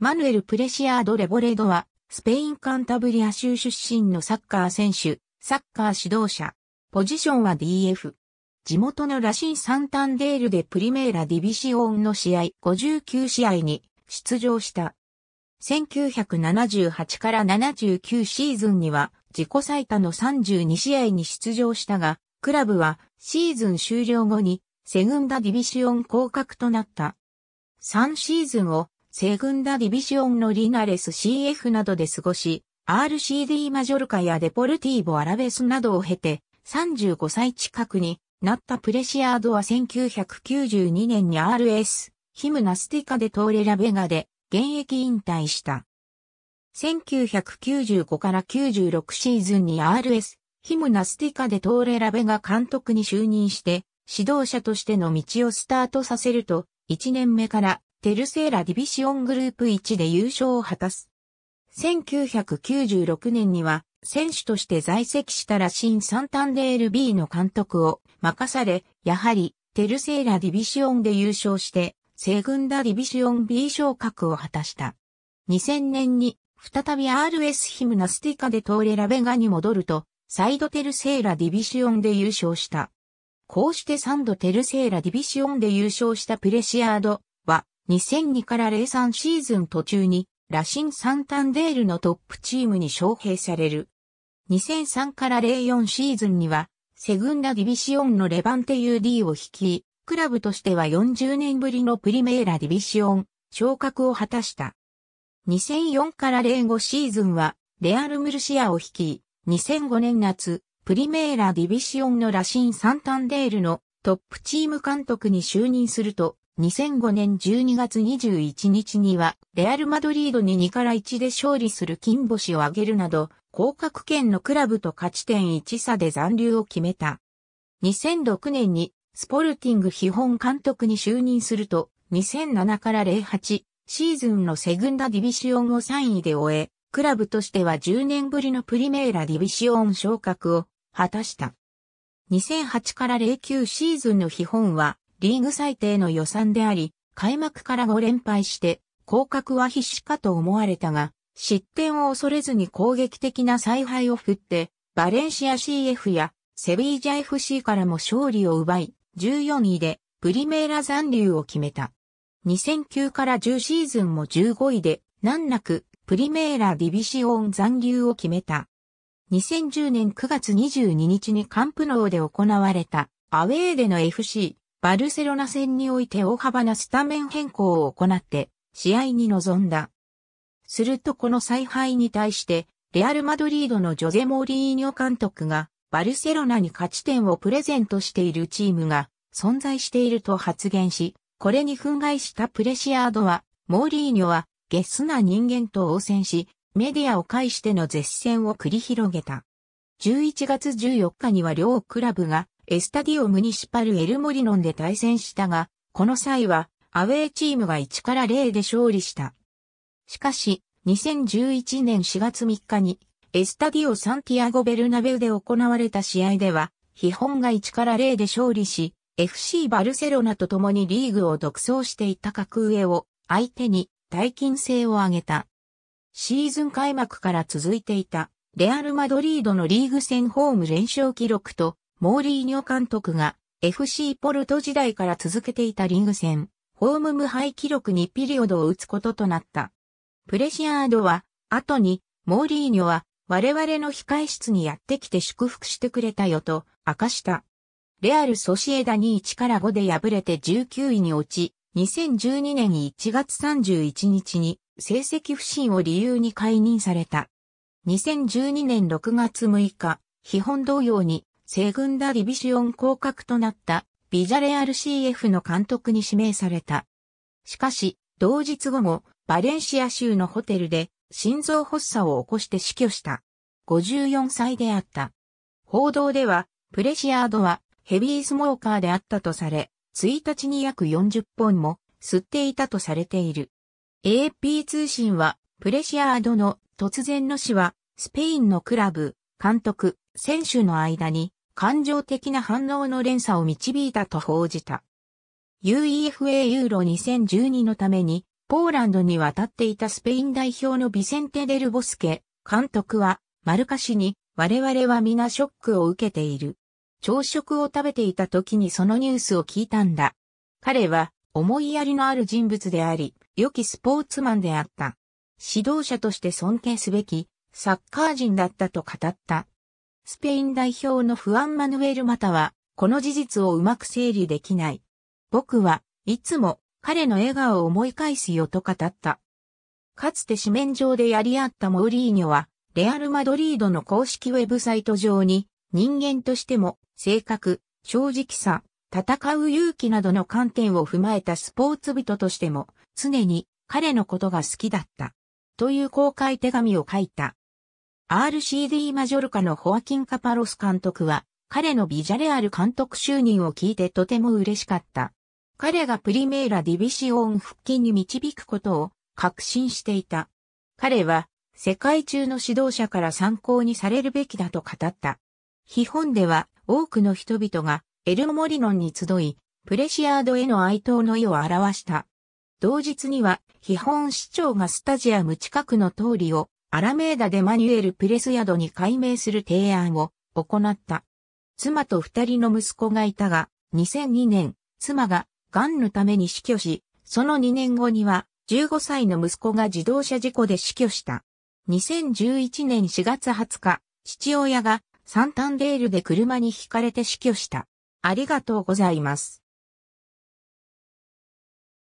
マヌエル・プレシアード・レボレードは、スペイン・カンタブリア州出身のサッカー選手、サッカー指導者。ポジションは DF。地元のラシン・サンタンデールでプリメーラ・ディビシオンの試合59試合に出場した。1978から79シーズンには自己最多の32試合に出場したが、クラブはシーズン終了後にセグンダ・ディビシオン降格となった。3シーズンをセグンダディビシオンのリナレス CF などで過ごし、RCD マジョルカやデポルティーボ・アラベスなどを経て、35歳近くになったプレシアードは1992年に RS、ヒムナスティカでトーレラベガで現役引退した。1995から96シーズンに RS、ヒムナスティカでトーレラベが監督に就任して、指導者としての道をスタートさせると、1年目からテルセーラディビシオングループ1で優勝を果たす。1996年には選手として在籍したら新サンタンデール B の監督を任され、やはりテルセーラディビシオンで優勝してセグンダディビシオン B 昇格を果たした。2000年に再び RS ヒムナスティカでトーレラベガに戻ると、サイドテルセーラディビシオンで優勝した。こうして3度テルセーラディビシオンで優勝したプレシアード、2002から03シーズン途中に、ラシン・サンタンデールのトップチームに招聘される。2003から04シーズンには、セグンダ・ディビシオンのレバンテ UD を率い、クラブとしては40年ぶりのプリメーラ・ディビシオン昇格を果たした。2004から05シーズンは、レアル・ムルシアを率い、2005年夏、プリメーラ・ディビシオンのラシン・サンタンデールのトップチーム監督に就任すると、2005年12月21日には、レアル・マドリードに2から1で勝利する金星を挙げるなど、広角圏のクラブと勝ち点1差で残留を決めた。2006年にスポルティング基本監督に就任すると、2007から08シーズンのセグンダディビシオンを3位で終え、クラブとしては10年ぶりのプリメーラディビシオン昇格を果たした。2008から09シーズンの基本はリーグ最低の予算であり、開幕から5連敗して、降格は必至かと思われたが、失点を恐れずに攻撃的な采配を振って、バレンシア CF やセビージャ FC からも勝利を奪い、14位でプリメーラ残留を決めた。2009から10シーズンも15位で、難なくプリメーラディビシオン残留を決めた。2010年9月22日にカンプノーで行われたアウェーでの FC バルセロナ戦において大幅なスタメン変更を行って試合に臨んだ。するとこの采配に対してレアル・マドリードのジョゼ・モーリーニョ監督がバルセロナに勝ち点をプレゼントしているチームが存在していると発言し、これに憤慨したプレシアードは、モーリーニョはゲスな人間と応戦し、メディアを介しての絶戦を繰り広げた。11月14日には両クラブがエスタディオ・ムニシパル・エル・モリノンで対戦したが、この際は、アウェーチームが1から0で勝利した。しかし、2011年4月3日に、エスタディオ・サンティアゴ・ベルナベウで行われた試合では、基本が1から0で勝利し、FC バルセロナと共にリーグを独走していた格上を相手に大金制を上げた。シーズン開幕から続いていたレアル・マドリードのリーグ戦ホーム連勝記録とモーリーニョ監督が FC ポルト時代から続けていたリング戦、ホーム無敗記録にピリオドを打つこととなった。プレシアードは、後に、モーリーニョは、我々の控え室にやってきて祝福してくれたよと、明かした。レアル・ソシエダに1から5で敗れて19位に落ち、2012年1月31日に成績不振を理由に解任された。2012年6月6日、基本同様にセグンダディビシオン降格となったビジャレアル CF の監督に指名された。しかし、同日午後、バレンシア州のホテルで心臓発作を起こして死去した。54歳であった。報道では、プレシアードはヘビースモーカーであったとされ、1日に約40本も吸っていたとされている。AP 通信は、プレシアードの突然の死は、スペインのクラブ、監督、選手の間に感情的な反応の連鎖を導いたと報じた。UEFA ユーロ2012のために、ポーランドに渡っていたスペイン代表のビセンテ・デル・ボスケ、監督は、マルカ氏に、我々は皆ショックを受けている。朝食を食べていた時にそのニュースを聞いたんだ。彼は、思いやりのある人物であり、良きスポーツマンであった。指導者として尊敬すべき、サッカー人だったと語った。スペイン代表のフアン・マヌエル・マタは、この事実をうまく整理できない。僕はいつも彼の笑顔を思い返すよと語った。かつて紙面上でやり合ったモーリーニョは、レアル・マドリードの公式ウェブサイト上に、人間としても、性格、正直さ、戦う勇気などの観点を踏まえたスポーツ人としても、常に彼のことが好きだった。という公開手紙を書いた。RCD マジョルカのホアキン・カパロス監督は、彼のビジャレアル監督就任を聞いてとても嬉しかった。彼がプリメーラ・ディビシオン復帰に導くことを確信していた。彼は、世界中の指導者から参考にされるべきだと語った。日本では、多くの人々が、エルモリノンに集い、プレシアードへの哀悼の意を表した。同日には、基本市長がスタジアム近くの通りをアラメーダ・デ・マニュエル・プレス宿に改名する提案を行った。妻と二人の息子がいたが、2002年、妻が癌のために死去し、その2年後には15歳の息子が自動車事故で死去した。2011年4月20日、父親がサンタンデールで車にひかれて死去した。ありがとうございます。